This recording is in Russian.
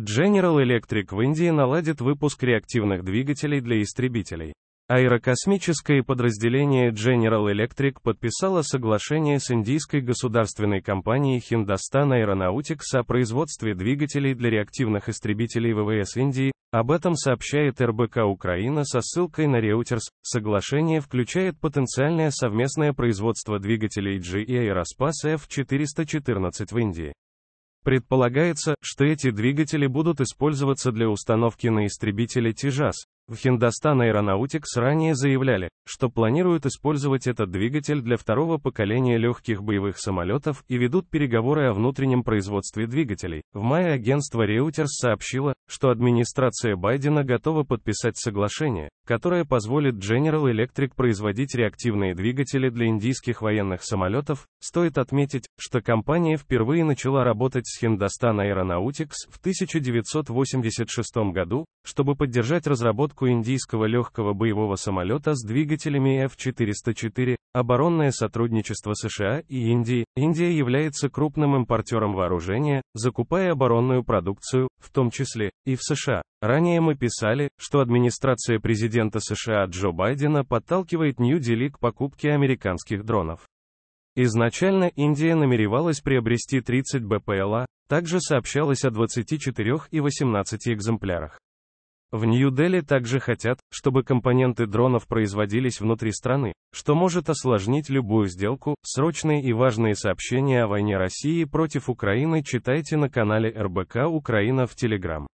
General Electric в Индии наладит выпуск реактивных двигателей для истребителей. Аэрокосмическое подразделение General Electric подписало соглашение с индийской государственной компанией Hindustan Aeronautics о производстве двигателей для реактивных истребителей ВВС Индии, об этом сообщает РБК Украина со ссылкой на Reuters. Соглашение включает потенциальное совместное производство двигателей GE Aerospace F-414 в Индии. Предполагается, что эти двигатели будут использоваться для установки на истребители Тижас, в Hindustan Aeronautics ранее заявляли, что планируют использовать этот двигатель для второго поколения легких боевых самолетов и ведут переговоры о внутреннем производстве двигателей. В мае агентство Reuters сообщило, что администрация Байдена готова подписать соглашение, которое позволит General Electric производить реактивные двигатели для индийских военных самолетов. Стоит отметить, что компания впервые начала работать с Hindustan Aeronautics в 1986 году, чтобы поддержать разработку посадку индийского легкого боевого самолета с двигателями F-404, оборонное сотрудничество США и Индии. Индия является крупным импортером вооружения, закупая оборонную продукцию, в том числе и в США. Ранее мы писали, что администрация президента США Джо Байдена подталкивает Нью-Дели к покупке американских дронов. Изначально Индия намеревалась приобрести 30 БПЛА, также сообщалось о 24 и 18 экземплярах. В Нью-Дели также хотят, чтобы компоненты дронов производились внутри страны, что может осложнить любую сделку. Срочные и важные сообщения о войне России против Украины читайте на канале РБК Украина в Телеграм.